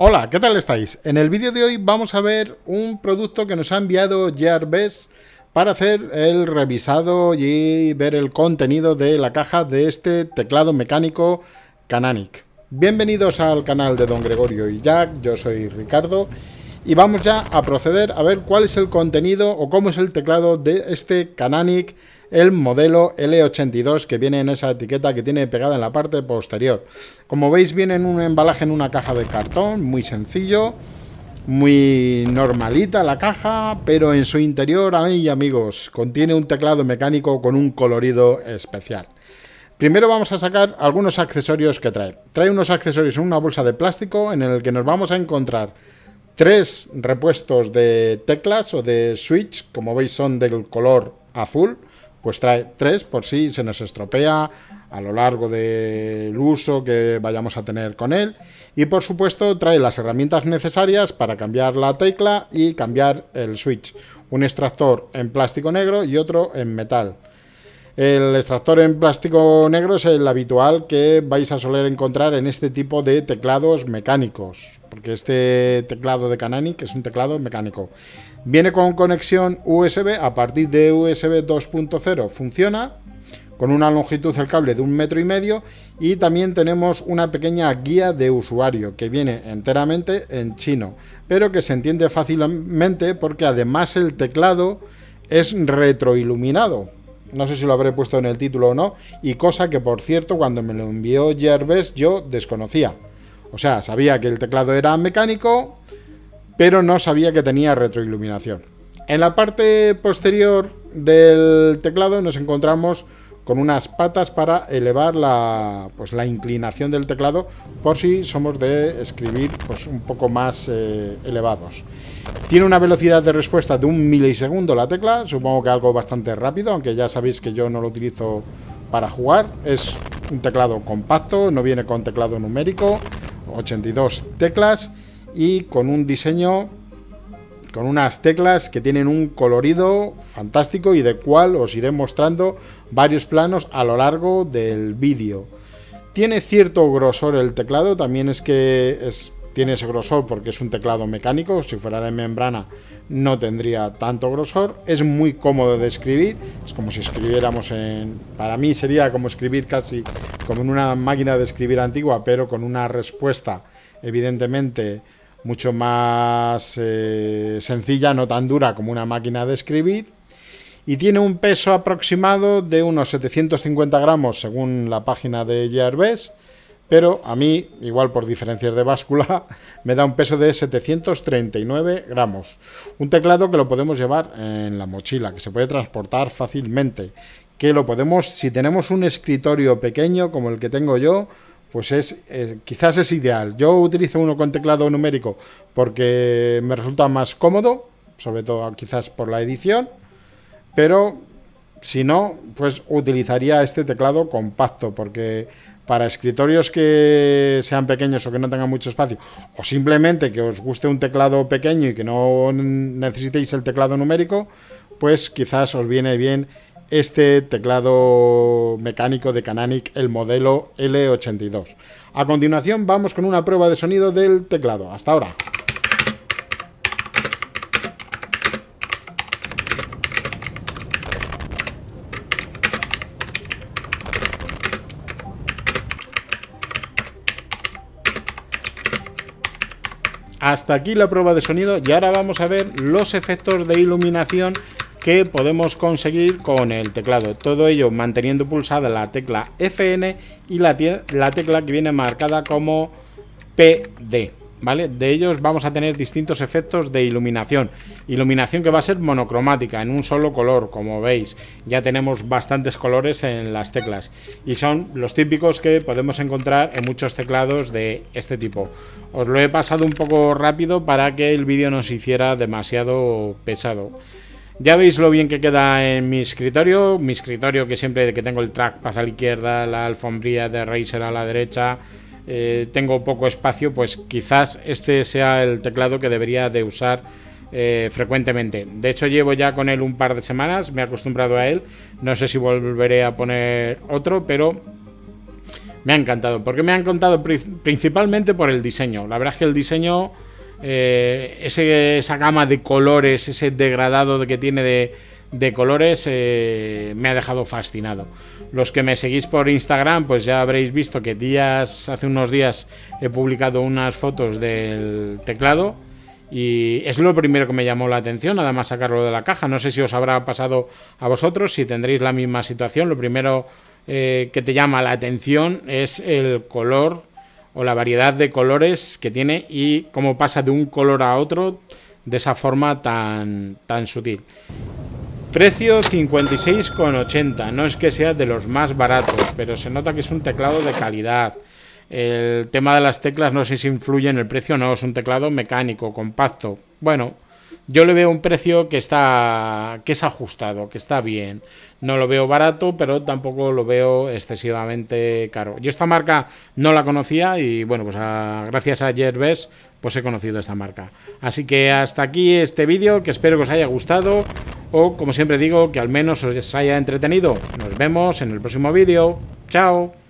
Hola, ¿qué tal estáis? En el vídeo de hoy vamos a ver un producto que nos ha enviado gearbest para hacer el revisado y ver el contenido de la caja de este teclado mecánico canonic Bienvenidos al canal de Don Gregorio y Jack, yo soy Ricardo y vamos ya a proceder a ver cuál es el contenido o cómo es el teclado de este Canonic el modelo L82 que viene en esa etiqueta que tiene pegada en la parte posterior. Como veis viene en un embalaje en una caja de cartón, muy sencillo, muy normalita la caja, pero en su interior, ay amigos, contiene un teclado mecánico con un colorido especial. Primero vamos a sacar algunos accesorios que trae. Trae unos accesorios en una bolsa de plástico en el que nos vamos a encontrar Tres repuestos de teclas o de switch, como veis son del color azul, pues trae tres por si se nos estropea a lo largo del uso que vayamos a tener con él. Y por supuesto trae las herramientas necesarias para cambiar la tecla y cambiar el switch. Un extractor en plástico negro y otro en metal. El extractor en plástico negro es el habitual que vais a soler encontrar en este tipo de teclados mecánicos, porque este teclado de que es un teclado mecánico. Viene con conexión USB a partir de USB 2.0, funciona con una longitud del cable de un metro y medio y también tenemos una pequeña guía de usuario que viene enteramente en chino, pero que se entiende fácilmente porque además el teclado es retroiluminado, no sé si lo habré puesto en el título o no. Y cosa que, por cierto, cuando me lo envió Jervis yo desconocía. O sea, sabía que el teclado era mecánico, pero no sabía que tenía retroiluminación. En la parte posterior del teclado nos encontramos con unas patas para elevar la, pues, la inclinación del teclado por si somos de escribir pues, un poco más eh, elevados. Tiene una velocidad de respuesta de un milisegundo la tecla, supongo que algo bastante rápido, aunque ya sabéis que yo no lo utilizo para jugar. Es un teclado compacto, no viene con teclado numérico, 82 teclas y con un diseño con unas teclas que tienen un colorido fantástico y de cual os iré mostrando varios planos a lo largo del vídeo. Tiene cierto grosor el teclado, también es que tiene ese grosor porque es un teclado mecánico, si fuera de membrana no tendría tanto grosor, es muy cómodo de escribir, es como si escribiéramos en... para mí sería como escribir casi como en una máquina de escribir antigua, pero con una respuesta evidentemente mucho más eh, sencilla, no tan dura como una máquina de escribir. Y tiene un peso aproximado de unos 750 gramos según la página de Gearbest. Pero a mí, igual por diferencias de báscula, me da un peso de 739 gramos. Un teclado que lo podemos llevar en la mochila, que se puede transportar fácilmente. Que lo podemos, si tenemos un escritorio pequeño como el que tengo yo, pues es, quizás es ideal. Yo utilizo uno con teclado numérico porque me resulta más cómodo, sobre todo quizás por la edición, pero si no, pues utilizaría este teclado compacto porque para escritorios que sean pequeños o que no tengan mucho espacio, o simplemente que os guste un teclado pequeño y que no necesitéis el teclado numérico, pues quizás os viene bien este teclado mecánico de Canonic, el modelo L82. A continuación vamos con una prueba de sonido del teclado. Hasta ahora. Hasta aquí la prueba de sonido y ahora vamos a ver los efectos de iluminación que podemos conseguir con el teclado. Todo ello manteniendo pulsada la tecla FN y la, la tecla que viene marcada como PD. ¿Vale? De ellos vamos a tener distintos efectos de iluminación. Iluminación que va a ser monocromática, en un solo color, como veis. Ya tenemos bastantes colores en las teclas. Y son los típicos que podemos encontrar en muchos teclados de este tipo. Os lo he pasado un poco rápido para que el vídeo no se hiciera demasiado pesado. Ya veis lo bien que queda en mi escritorio. Mi escritorio que siempre que tengo el trackpad a la izquierda, la alfombrilla de Razer a la derecha, eh, tengo poco espacio, pues quizás este sea el teclado que debería de usar eh, frecuentemente. De hecho, llevo ya con él un par de semanas, me he acostumbrado a él. No sé si volveré a poner otro, pero me ha encantado. Porque me han encantado principalmente por el diseño. La verdad es que el diseño eh, esa gama de colores, ese degradado que tiene de, colores, eh, me ha dejado fascinado. Los que me seguís por Instagram, pues ya habréis visto que días, hace unos días he publicado unas fotos del teclado. Y es lo primero que me llamó la atención, más sacarlo de la caja. No sé si os habrá pasado a vosotros, si tendréis la misma situación. Lo primero eh, que te llama la atención es el color o la variedad de colores que tiene y cómo pasa de un color a otro de esa forma tan, tan sutil. Precio 56,80. No es que sea de los más baratos, pero se nota que es un teclado de calidad. El tema de las teclas no sé si influye en el precio no. Es un teclado mecánico, compacto. Bueno, yo le veo un precio que está que es ajustado, que está bien. No lo veo barato, pero tampoco lo veo excesivamente caro. Yo esta marca no la conocía y bueno, pues ah, gracias a Jerves pues he conocido esta marca. Así que hasta aquí este vídeo, que espero que os haya gustado o como siempre digo, que al menos os haya entretenido. Nos vemos en el próximo vídeo. Chao.